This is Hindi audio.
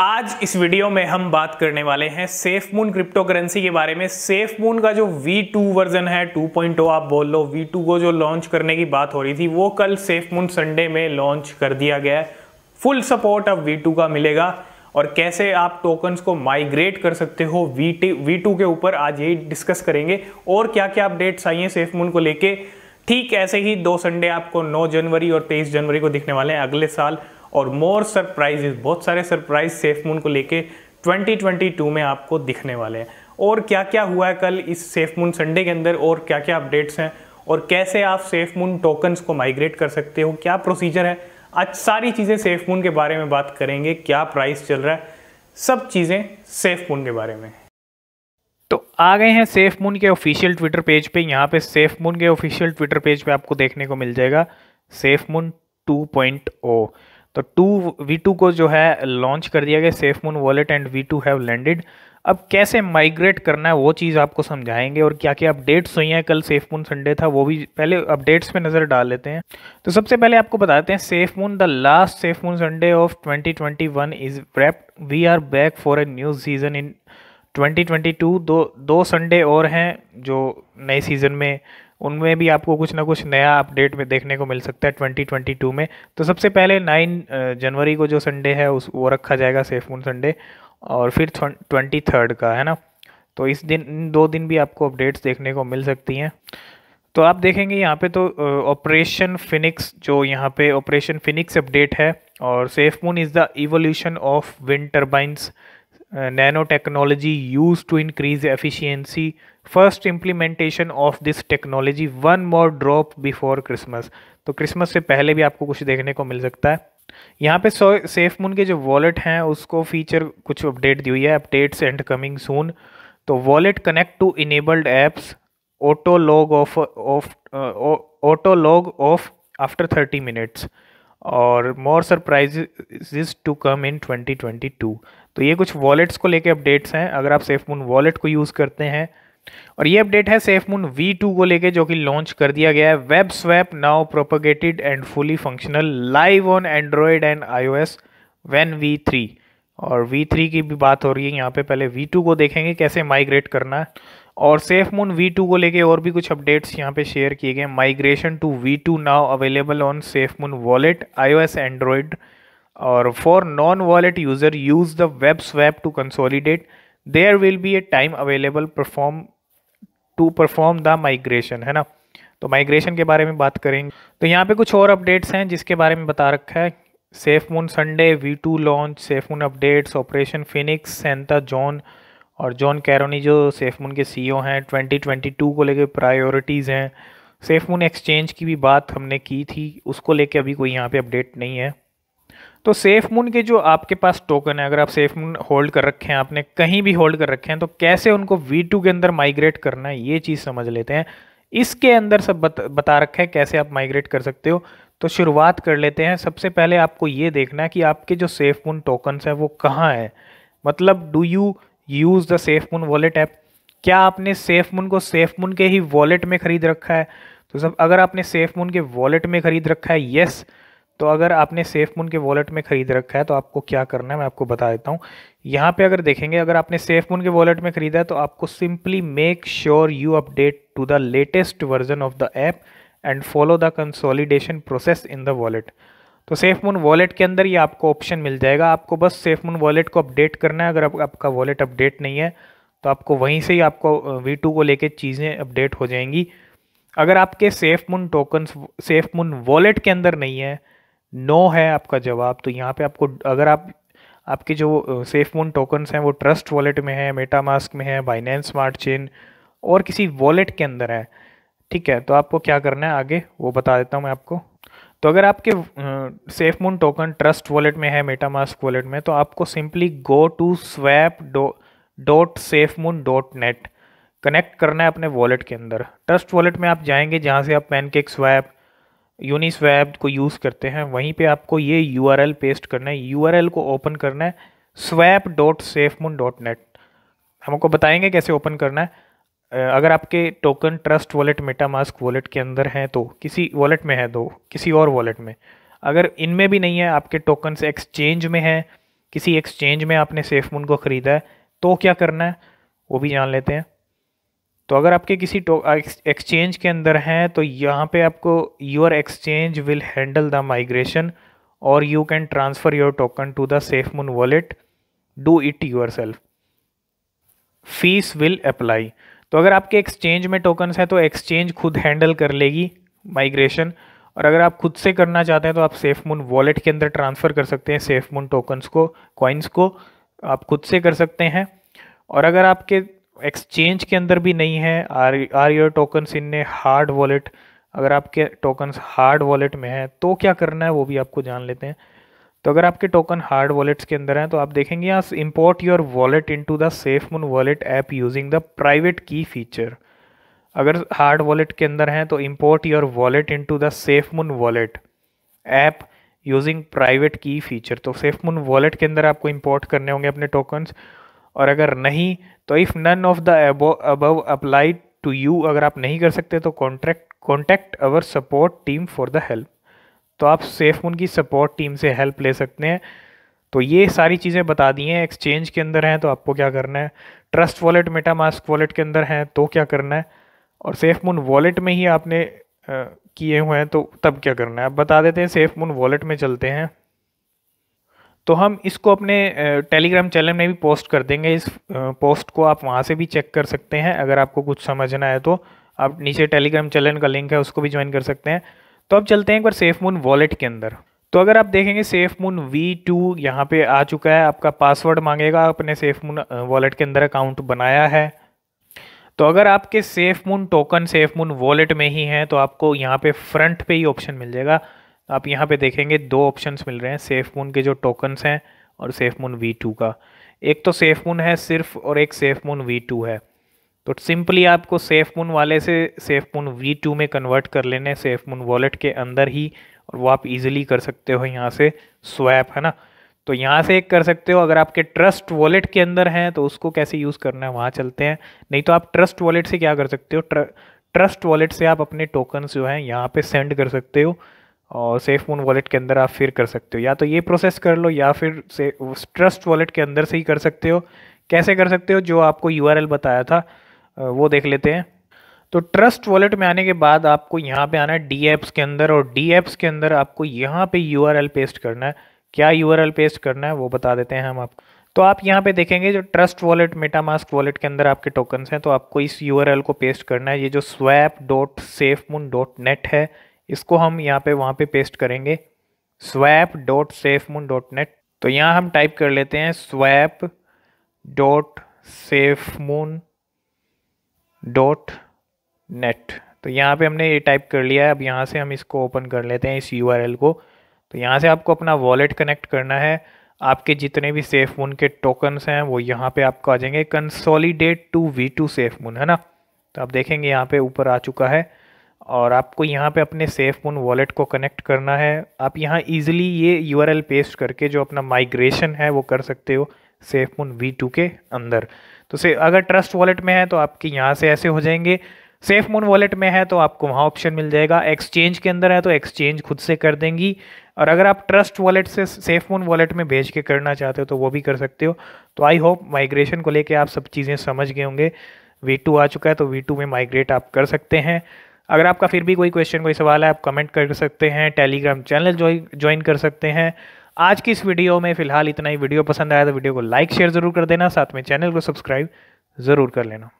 आज इस वीडियो में हम बात करने वाले हैं सेफ मून क्रिप्टो करेंसी के बारे में सेफ मून का जो V2 वर्जन है 2.0 आप बोल लो V2 को जो लॉन्च करने की बात हो रही थी वो कल सेफ मून संडे में लॉन्च कर दिया गया है फुल सपोर्ट अब V2 का मिलेगा और कैसे आप टोकन्स को माइग्रेट कर सकते हो वी V2 के ऊपर आज यही डिस्कस करेंगे और क्या क्या अपडेट्स आई हैं सेफ मून को लेके ठीक ऐसे ही दो संडे आपको 9 जनवरी और 23 जनवरी को दिखने वाले हैं अगले साल और मोर सरप्राइजेस बहुत सारे सरप्राइज सेफ मून को लेके 2022 में आपको दिखने वाले हैं और क्या क्या हुआ है कल इस सेफ मून संडे के अंदर और क्या क्या अपडेट्स हैं और कैसे आप सेफ मून टोकन्स को माइग्रेट कर सकते हो क्या प्रोसीजर है आज सारी चीज़ें सेफ मून के बारे में बात करेंगे क्या प्राइस चल रहा है सब चीज़ें सेफ मून के बारे में तो आ गए हैं सेफ मून के ऑफिशियल ट्विटर पेज पे यहाँ पे सेफ मून के ऑफिशियल ट्विटर पेज पे आपको देखने को मिल जाएगा सेफ मून टू ओ तो टू वी टू को जो है लॉन्च कर दिया गया SafeMoon wallet and V two have landed अब कैसे माइग्रेट करना है वो चीज़ आपको समझाएंगे और क्या क्या अपडेट्स हुई हैं कल सेफ मून संडे था वो भी पहले अपडेट्स पे नज़र डाल लेते हैं तो सबसे पहले आपको बताते हैं SafeMoon the last SafeMoon Sunday of 2021 is wrap we are back for a new season in 2022 दो दो संडे और हैं जो नए सीज़न में उनमें भी आपको कुछ ना कुछ नया अपडेट में देखने को मिल सकता है 2022 में तो सबसे पहले 9 जनवरी को जो संडे है उस वो रखा जाएगा सेफ मून संडे और फिर ट्वेंटी थर्ड का है ना तो इस दिन इन दो दिन भी आपको अपडेट्स देखने को मिल सकती हैं तो आप देखेंगे यहाँ पे तो ऑपरेशन फिनिक्स जो यहाँ पे ऑपरेशन फिनिक्स अपडेट है और SafeMoon is the evolution of wind turbines nano uh, technology used to increase efficiency first implementation of this technology one more drop before christmas तो क्रिसमस से पहले भी आपको कुछ देखने को मिल सकता है यहाँ पे सेफ मून के जो वॉलेट हैं उसको फीचर कुछ अपडेट दी हुई है अपडेट्स एंड कमिंग सून तो wallet connect to enabled apps auto log off off auto log off after thirty minutes और मोर सरप्राइजेस टू कम इन 2022 तो ये कुछ वॉलेट्स को लेके अपडेट्स हैं अगर आप सेफ मून वॉलेट को यूज़ करते हैं और ये अपडेट है सेफ मून वी टू को लेके जो कि लॉन्च कर दिया गया है web swap now propagated and fully functional live on Android and I O V three और वी थ्री की भी बात हो रही है यहाँ पे पहले वी टू को देखेंगे कैसे माइग्रेट करना है और सेफ मून वी टू को लेके और भी कुछ अपडेट्स यहाँ पे शेयर किए गए migration to V two now available on SafeMoon wallet iOS Android और for non wallet user use the web swap to consolidate there will be a time available perform to perform the migration है ना तो माइग्रेशन के बारे में बात करेंगे तो यहाँ पे कुछ और अपडेट्स हैं जिसके बारे में बता रखा है SafeMoon Sunday V two launch SafeMoon updates operation Phoenix Santa John और जॉन कैरोनी जो सेफमून के सीईओ e हैं 2022 को लेके प्रायोरिटीज़ हैं सेफमून एक्सचेंज की भी बात हमने की थी उसको लेके अभी कोई यहाँ पे अपडेट नहीं है तो सेफमून के जो आपके पास टोकन है अगर आप सेफमून होल्ड कर रखे हैं आपने कहीं भी होल्ड कर रखे हैं तो कैसे उनको वी टू के अंदर माइग्रेट करना है ये चीज़ समझ लेते हैं इसके अंदर सब बत, बता रखा है कैसे आप माइग्रेट कर सकते हो तो शुरुआत कर लेते हैं सबसे पहले आपको ये देखना है कि आपके जो सेफमून टोकन्स हैं वो कहाँ हैं मतलब do you use the SafeMoon wallet app क्या आपने सेफ मून को सेफ मून के ही वॉलेट में ख़रीद रखा है तो सब अगर आपने सेफ मून के वॉलेट में ख़रीद रखा है येस तो अगर आपने सेफ मून के वॉलेट में ख़रीद रखा है तो आपको क्या करना है मैं आपको बता देता हूँ यहाँ पे अगर देखेंगे अगर आपने सेफ मून के वॉलेट में ख़रीदा है तो आपको simply make sure you update to the latest version of the app and follow the consolidation process in the wallet तो सेफ मून वॉलेट के अंदर ये आपको ऑप्शन मिल जाएगा आपको बस सेफ मून वॉलेट को अपडेट करना है अगर आप, आपका वॉलेट अपडेट नहीं है तो आपको वहीं से ही आपको वी टू को लेके चीज़ें अपडेट हो जाएंगी अगर आपके SafeMoon token SafeMoon wallet के अंदर नहीं है नो है आपका जवाब तो यहाँ पे आपको अगर आप आपके जो सेफ मून टोकन्स हैं वो ट्रस्ट वॉलेट में है मेटा मास्क में है बाइनेंस स्मार्ट चेन और किसी वॉलेट के अंदर है ठीक है तो आपको क्या करना है आगे वो बता देता हूँ मैं आपको तो अगर आपके SafeMoon token Trust wallet में है मेटामास्क वॉलेट में तो आपको simply go to swap dot SafeMoon dot net connect करना है अपने वॉलेट के अंदर ट्रस्ट वॉलेट में आप जाएंगे जहाँ से आप पैनकेक स्वैप यूनी स्वैप को यूज़ करते हैं वहीं पे आपको ये यू पेस्ट करना है यू को ओपन करना है swap dot SafeMoon dot net हम आपको बताएंगे कैसे ओपन करना है अगर आपके token Trust wallet MetaMask wallet के अंदर हैं तो किसी वॉलेट में है दो किसी और वॉलेट में अगर इनमें भी नहीं है आपके टोकन्स एक्सचेंज में हैं किसी एक्सचेंज में आपने सेफ मून को ख़रीदा है तो क्या करना है वो भी जान लेते हैं तो अगर आपके किसी एक्सचेंज के अंदर हैं तो यहाँ पे आपको your exchange will handle the migration और you can transfer your token to the SafeMoon wallet do it yourself fees will apply तो अगर आपके एक्सचेंज में टोकन्स हैं तो एक्सचेंज खुद हैंडल कर लेगी माइग्रेशन और अगर आप खुद से करना चाहते हैं तो आप सेफ मून वॉलेट के अंदर ट्रांसफ़र कर सकते हैं सेफ मून टोकन्स को कॉइन्स को आप खुद से कर सकते हैं और अगर आपके एक्सचेंज के अंदर भी नहीं है are are your tokens in a hard wallet अगर आपके टोकन्स हार्ड वॉलेट में हैं तो क्या करना है वो भी आपको जान लेते हैं तो अगर आपके टोकन हार्ड वॉलेट्स के अंदर हैं तो आप देखेंगे यहाँ import your wallet into the SafeMoon wallet app using the private key feature अगर हार्ड वॉलेट के अंदर हैं तो import your wallet into the SafeMoon wallet app using private key feature तो सेफ मून वॉलेट के अंदर आपको इम्पोर्ट करने होंगे अपने टोकन्स और अगर नहीं तो if none of the above apply to you अगर आप नहीं कर सकते तो contract contact our support team for the help तो आप सेफ मून की सपोर्ट टीम से हेल्प ले सकते हैं तो ये सारी चीज़ें बता दी हैं एक्सचेंज के अंदर हैं तो आपको क्या करना है Trust wallet MetaMask wallet के अंदर हैं तो क्या करना है और सेफ मून वॉलेट में ही आपने किए हुए हैं तो तब क्या करना है आप बता देते हैं सेफ मून वॉलेट में चलते हैं तो हम इसको अपने टेलीग्राम चैनल में भी पोस्ट कर देंगे इस पोस्ट को आप वहाँ से भी चेक कर सकते हैं अगर आपको कुछ समझना है तो आप नीचे टेलीग्राम चैनल का लिंक है उसको भी ज्वाइन कर सकते हैं तो अब चलते हैं एक बार सेफ मून वॉलेट के अंदर तो अगर आप देखेंगे सेफ मून वी टू यहाँ पर आ चुका है आपका पासवर्ड मांगेगा आपने सेफ मून वॉलेट के अंदर अकाउंट बनाया है तो अगर आपके SafeMoon token SafeMoon wallet में ही हैं तो आपको यहाँ पे फ्रंट पे ही ऑप्शन मिल जाएगा आप यहाँ पे देखेंगे दो ऑप्शंस मिल रहे हैं सेफ मून के जो टोकन्स हैं और सेफ मून वी टू का एक तो सेफ मून है सिर्फ और एक सेफ मून वी टू है तो सिंपली आपको सेफ मून वाले से सेफ मून वी टू में कन्वर्ट कर लेने सेफ मून वॉलेट के अंदर ही और वो आप इजीली कर सकते हो यहाँ से स्वैप है ना तो यहाँ से एक कर सकते हो अगर आपके ट्रस्ट वॉलेट के अंदर हैं तो उसको कैसे यूज़ करना है वहाँ चलते हैं नहीं तो आप ट्रस्ट वॉलेट से क्या कर सकते हो ट्र, ट्रस्ट वॉलेट से आप अपने टोकन्स जो हैं यहाँ पर सेंड कर सकते हो और सेफ मून वॉलेट के अंदर आप फिर कर सकते हो या तो ये प्रोसेस कर लो या फिर से ट्रस्ट वॉलेट के अंदर से ही कर सकते हो कैसे कर सकते हो जो आपको यू बताया था वो देख लेते हैं तो ट्रस्ट वॉलेट में आने के बाद आपको यहाँ पे आना है डी एप्स के अंदर और डी एप्स के अंदर आपको यहाँ पे यू पेस्ट करना है क्या यू पेस्ट करना है वो बता देते हैं हम आपको तो आप यहाँ पे देखेंगे जो ट्रस्ट वॉलेट मेटामास्क वॉलेट के अंदर आपके टोकन्स हैं तो आपको इस यू को पेस्ट करना है ये जो swap dot SafeMoon dot net है इसको हम यहाँ पे वहाँ पे पेस्ट करेंगे swap dot SafeMoon dot net तो यहाँ हम टाइप कर लेते हैं swap dot SafeMoon dot net तो यहाँ पे हमने ये टाइप कर लिया है अब यहाँ से हम इसको ओपन कर लेते हैं इस यू को तो यहाँ से आपको अपना वॉलेट कनेक्ट करना है आपके जितने भी सेफ मून के टोकन्स हैं वो यहाँ पे आपको आ जाएंगे consolidate to V two SafeMoon है ना तो आप देखेंगे यहाँ पे ऊपर आ चुका है और आपको यहाँ पे अपने सेफ मून वॉलेट को कनेक्ट करना है आप यहाँ ईजिली ये यू पेस्ट करके जो अपना माइग्रेशन है वो कर सकते हो सेफ मुन वी टू के अंदर तो से अगर ट्रस्ट वॉलेट में है तो आपके यहाँ से ऐसे हो जाएंगे सेफ मून वॉलेट में है तो आपको वहाँ ऑप्शन मिल जाएगा एक्सचेंज के अंदर है तो एक्सचेंज खुद से कर देंगी और अगर आप ट्रस्ट वॉलेट से सेफ मून वॉलेट में भेज के करना चाहते हो तो वो भी कर सकते हो तो आई होप माइग्रेशन को लेकर आप सब चीज़ें समझ गए होंगे वी आ चुका है तो वी में माइग्रेट आप कर सकते हैं अगर आपका फिर भी कोई क्वेश्चन कोई सवाल है आप कमेंट कर सकते हैं टेलीग्राम चैनल ज्वाइन कर सकते हैं आज की इस वीडियो में फिलहाल इतना ही वीडियो पसंद आया तो वीडियो को लाइक शेयर जरूर कर देना साथ में चैनल को सब्सक्राइब ज़रूर कर लेना